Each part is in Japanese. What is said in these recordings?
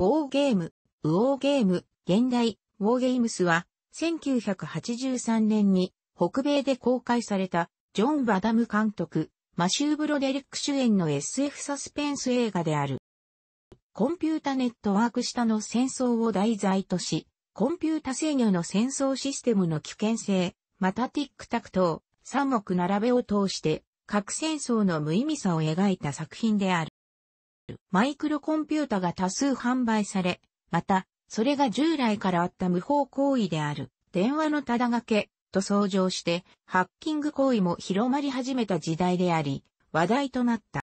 ウォーゲーム、ウォーゲーム、現代、ウォーゲームスは、1983年に北米で公開された、ジョン・バダム監督、マシュー・ブロデリック主演の SF サスペンス映画である。コンピュータネットワーク下の戦争を題材とし、コンピュータ制御の戦争システムの危険性、またティックタクト三目並べを通して、核戦争の無意味さを描いた作品である。マイクロコンピュータが多数販売され、また、それが従来からあった無法行為である、電話のただがけ、と相乗して、ハッキング行為も広まり始めた時代であり、話題となった。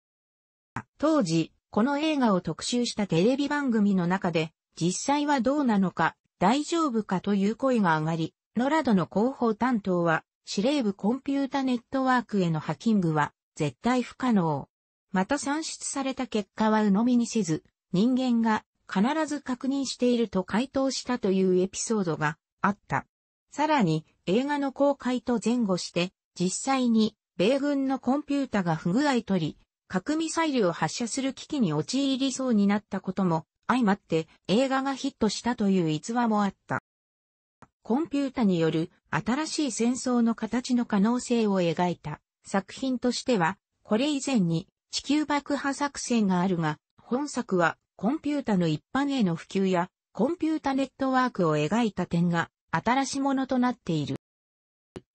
当時、この映画を特集したテレビ番組の中で、実際はどうなのか、大丈夫かという声が上がり、ノラドの広報担当は、司令部コンピュータネットワークへのハッキングは、絶対不可能。また算出された結果は鵜呑みにせず、人間が必ず確認していると回答したというエピソードがあった。さらに映画の公開と前後して実際に米軍のコンピュータが不具合取り、核ミサイルを発射する危機に陥りそうになったことも相まって映画がヒットしたという逸話もあった。コンピュータによる新しい戦争の形の可能性を描いた作品としては、これ以前に地球爆破作戦があるが、本作はコンピュータの一般への普及やコンピュータネットワークを描いた点が新しいものとなっている。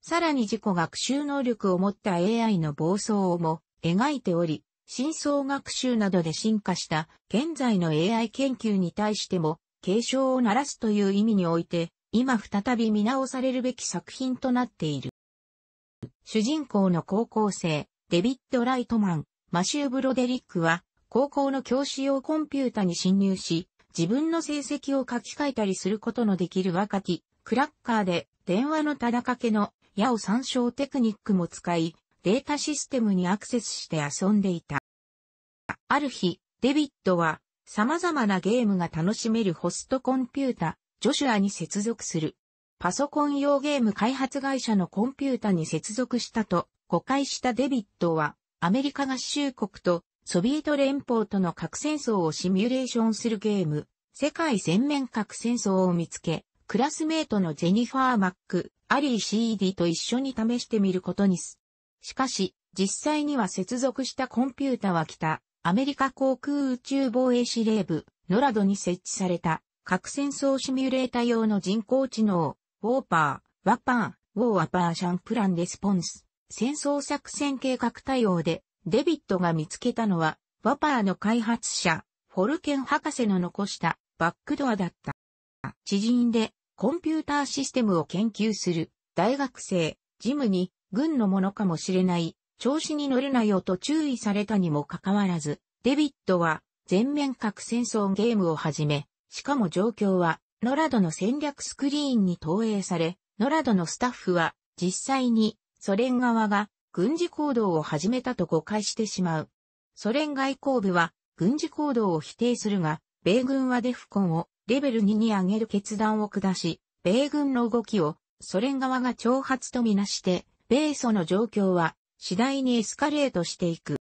さらに自己学習能力を持った AI の暴走をも描いており、深層学習などで進化した現在の AI 研究に対しても警鐘を鳴らすという意味において、今再び見直されるべき作品となっている。主人公の高校生、デビッド・ライトマン、マシュー・ブロデリックは、高校の教師用コンピュータに侵入し、自分の成績を書き換えたりすることのできる若き、クラッカーで、電話のただかけの、矢を参照テクニックも使い、データシステムにアクセスして遊んでいた。ある日、デビットは、様々なゲームが楽しめるホストコンピュータ、ジョシュアに接続する。パソコン用ゲーム開発会社のコンピュータに接続したと誤解したデビットはアメリカ合衆国とソビエト連邦との核戦争をシミュレーションするゲーム、世界全面核戦争を見つけ、クラスメートのジェニファー・マック、アリー・ CD と一緒に試してみることにす。しかし、実際には接続したコンピュータは北、アメリカ航空宇宙防衛司令部、ノラドに設置された、核戦争シミュレータ用の人工知能、ウォーパー、ワパー、ウォーアパーシャンプランレスポンス戦争作戦計画対応で、デビットが見つけたのは、ワパーの開発者、フォルケン博士の残したバックドアだった。知人でコンピューターシステムを研究する大学生、ジムに軍のものかもしれない調子に乗るなよと注意されたにもかかわらず、デビットは全面核戦争ゲームを始め、しかも状況はノラドの戦略スクリーンに投影され、ノラドのスタッフは実際にソ連側が軍事行動を始めたと誤解してしまう。ソ連外交部は軍事行動を否定するが、米軍はデフコンをレベル2に上げる決断を下し、米軍の動きをソ連側が挑発とみなして、米ソの状況は次第にエスカレートしていく。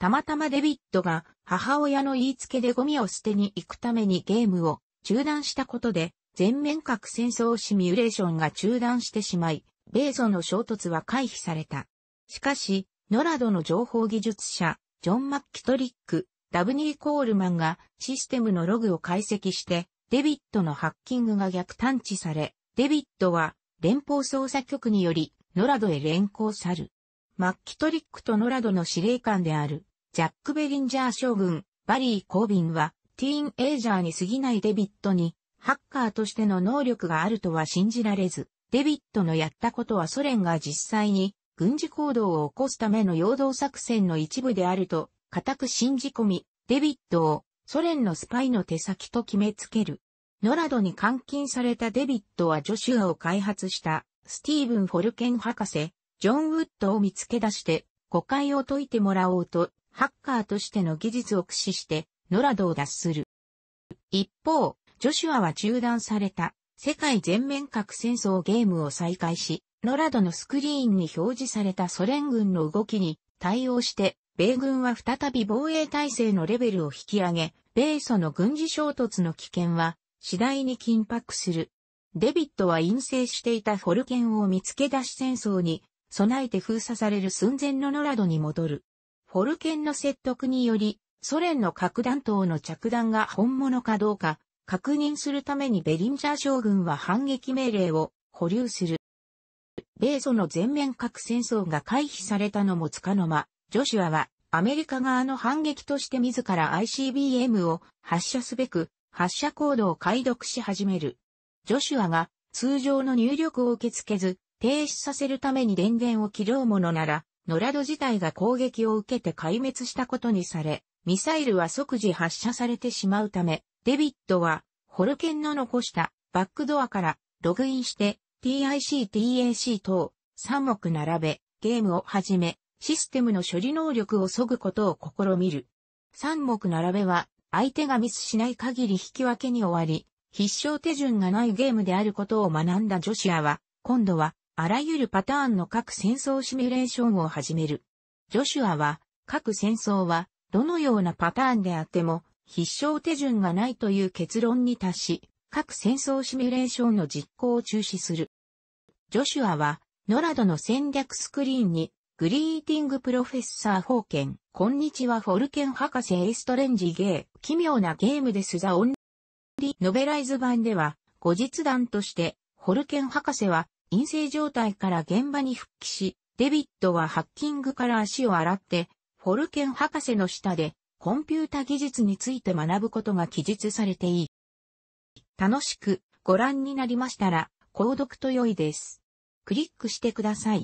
たまたまデビッドが母親の言いつけでゴミを捨てに行くためにゲームを中断したことで全面核戦争シミュレーションが中断してしまい、米ソの衝突は回避された。しかし、ノラドの情報技術者、ジョン・マッキトリック、ダブニー・コールマンがシステムのログを解析して、デビットのハッキングが逆探知され、デビットは連邦捜査局により、ノラドへ連行さる。マッキトリックとノラドの司令官である、ジャック・ベリンジャー将軍、バリー・コービンは、ティーンエイジャーに過ぎないデビットに、ハッカーとしての能力があるとは信じられず、デビットのやったことはソ連が実際に軍事行動を起こすための陽動作戦の一部であると固く信じ込み、デビットをソ連のスパイの手先と決めつける。ノラドに監禁されたデビットはジョシュアを開発したスティーブン・フォルケン博士、ジョン・ウッドを見つけ出して誤解を解いてもらおうとハッカーとしての技術を駆使してノラドを脱する。一方、ジョシュアは中断された世界全面核戦争ゲームを再開し、ノラドのスクリーンに表示されたソ連軍の動きに対応して、米軍は再び防衛体制のレベルを引き上げ、米ソの軍事衝突の危険は次第に緊迫する。デビットは陰性していたフォルケンを見つけ出し戦争に備えて封鎖される寸前のノラドに戻る。フォルケンの説得により、ソ連の核弾頭の着弾が本物かどうか確認するためにベリンジャー将軍は反撃命令を保留する。米ソの全面核戦争が回避されたのもつかの間、ジョシュアはアメリカ側の反撃として自ら ICBM を発射すべく発射コードを解読し始める。ジョシュアが通常の入力を受け付けず停止させるために電源を切ろうものなら、ノラド自体が攻撃を受けて壊滅したことにされ、ミサイルは即時発射されてしまうため、デビットは、ホルケンの残したバックドアからログインして TIC-TAC 等3目並べ、ゲームを始め、システムの処理能力を削ぐことを試みる。3目並べは、相手がミスしない限り引き分けに終わり、必勝手順がないゲームであることを学んだジョシアは、今度は、あらゆるパターンの各戦争シミュレーションを始める。ジョシュアは、各戦争は、どのようなパターンであっても、必勝手順がないという結論に達し、各戦争シミュレーションの実行を中止する。ジョシュアは、ノラドの戦略スクリーンに、グリーティングプロフェッサー・ホーケン、こんにちはフォルケン博士エストレンジゲー、奇妙なゲームですザ・オンリーノベライズ版では、後日談として、ホルケン博士は、陰性状態から現場に復帰し、デビットはハッキングから足を洗って、フォルケン博士の下でコンピュータ技術について学ぶことが記述されていい。楽しくご覧になりましたら、購読と良いです。クリックしてください。